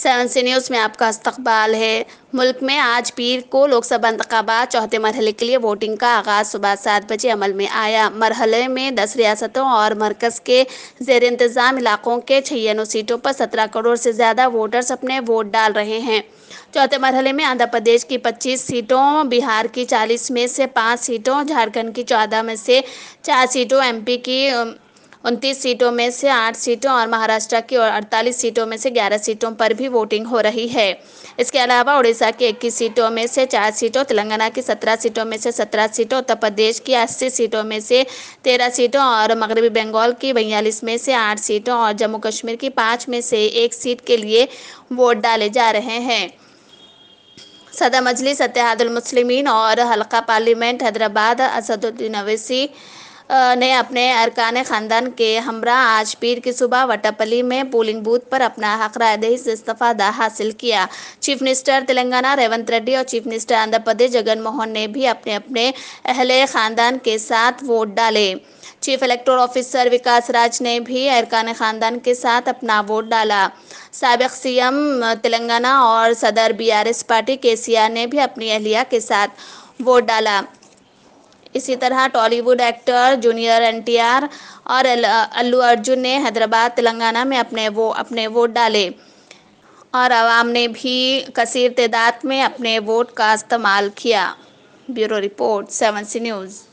seven C news में आपका इस्तबाल है मुल्क में आज पीर को लोकसभा इंतबात चौथे मरहले के लिए वोटिंग का आगाज़ सुबह सात बजे अमल में आया मरहले में दस रियासतों और मरकज़ के जेर इंतज़ाम इलाकों के छियानवे सीटों पर सत्रह करोड़ से ज़्यादा वोटर्स अपने वोट डाल रहे हैं चौथे मरहले में आंध्र प्रदेश की पच्चीस सीटों बिहार की चालीस में से पाँच सीटों झारखंड की चौदह में से चार सीटों पी की उनतीस सीटों में से आठ सीटों और महाराष्ट्र की अड़तालीस सीटों में से ग्यारह सीटों पर भी वोटिंग हो रही है इसके अलावा उड़ीसा की इक्कीस सीटों में से चार सीटों तेलंगाना की सत्रह सीटों में से सत्रह सीटों उत्तर प्रदेश की अस्सी सीटों में से तेरह सीटों और मगरबी बंगाल की बयालीस में से आठ सीटों और जम्मू कश्मीर की पाँच में से एक सीट के लिए वोट डाले जा रहे हैं सदा मजलिस मुस्लिमीन और हल्का पार्लियामेंट हैदराबाद असदुद्दीन अवैसी ने अपने अरकान ख़ानदान के हमरा आज पीर की सुबह वटापली में पोलिंग बूथ पर अपना हकरादही से इस्तफादा हासिल किया चीफ मिनिस्टर तेलंगाना रेवंत रेड्डी और चीफ मिनिस्टर आंध्र प्रदेश जगन मोहन ने भी अपने अपने अहल ख़ानदान के साथ वोट डाले chief electoral officer Vikas Raj ने भी अरकान ख़ानदान के साथ अपना वोट डाला सबक सी एम तेलंगाना और सदर बीआरएस पार्टी के ने भी अपनी अहलिया के साथ वोट डाला इसी तरह टॉलीवुड एक्टर जूनियर एन और अल्लू अर्जुन ने हैदराबाद तेलंगाना में अपने वो अपने वोट डाले और आवाम ने भी कसीर तदाद में अपने वोट का इस्तेमाल किया bureau report seven C news